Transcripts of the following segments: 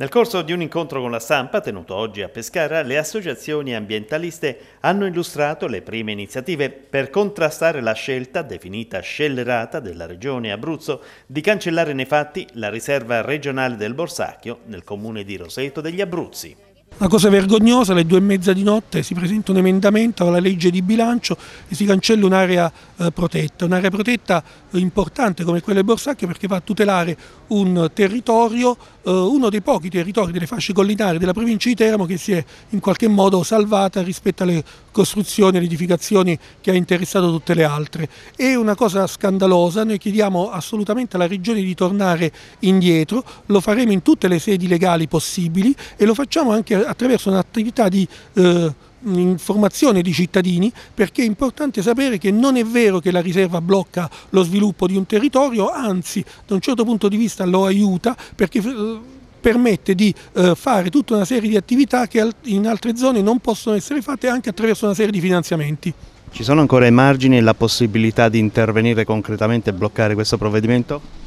Nel corso di un incontro con la stampa tenuto oggi a Pescara, le associazioni ambientaliste hanno illustrato le prime iniziative per contrastare la scelta, definita scellerata, della regione Abruzzo di cancellare nei fatti la riserva regionale del Borsacchio nel comune di Roseto degli Abruzzi. Una cosa vergognosa, alle due e mezza di notte si presenta un emendamento alla legge di bilancio e si cancella un'area eh, protetta, un'area protetta eh, importante come quella di Borsacchio perché va a tutelare un territorio, eh, uno dei pochi territori delle fasce collinari della provincia di Teramo che si è in qualche modo salvata rispetto alle costruzioni e edificazioni che ha interessato tutte le altre. È una cosa scandalosa, noi chiediamo assolutamente alla Regione di tornare indietro, lo faremo in tutte le sedi legali possibili e lo facciamo anche attraverso un'attività di eh, informazione di cittadini perché è importante sapere che non è vero che la riserva blocca lo sviluppo di un territorio, anzi da un certo punto di vista lo aiuta perché eh, permette di eh, fare tutta una serie di attività che in altre zone non possono essere fatte anche attraverso una serie di finanziamenti. Ci sono ancora i margini e la possibilità di intervenire concretamente e bloccare questo provvedimento?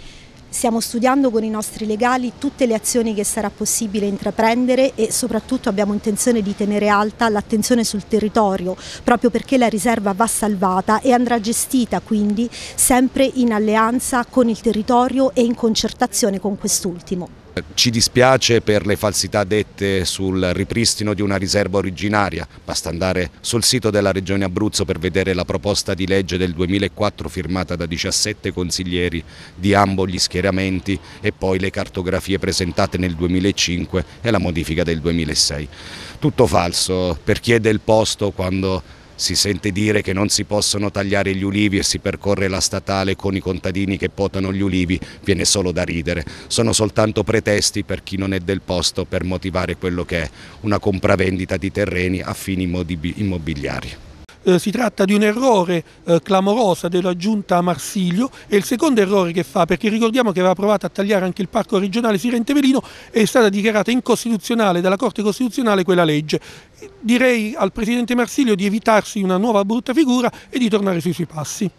Stiamo studiando con i nostri legali tutte le azioni che sarà possibile intraprendere e soprattutto abbiamo intenzione di tenere alta l'attenzione sul territorio, proprio perché la riserva va salvata e andrà gestita quindi sempre in alleanza con il territorio e in concertazione con quest'ultimo. Ci dispiace per le falsità dette sul ripristino di una riserva originaria, basta andare sul sito della Regione Abruzzo per vedere la proposta di legge del 2004 firmata da 17 consiglieri di ambo gli schieramenti e poi le cartografie presentate nel 2005 e la modifica del 2006. Tutto falso per chi è del posto quando si sente dire che non si possono tagliare gli ulivi e si percorre la statale con i contadini che potano gli ulivi, viene solo da ridere. Sono soltanto pretesti per chi non è del posto per motivare quello che è una compravendita di terreni a fini immobiliari. Eh, si tratta di un errore eh, clamoroso della giunta Marsiglio e il secondo errore che fa, perché ricordiamo che aveva provato a tagliare anche il parco regionale Sirente Velino, è stata dichiarata incostituzionale dalla Corte Costituzionale quella legge. Direi al Presidente Marsiglio di evitarsi una nuova brutta figura e di tornare sui suoi passi.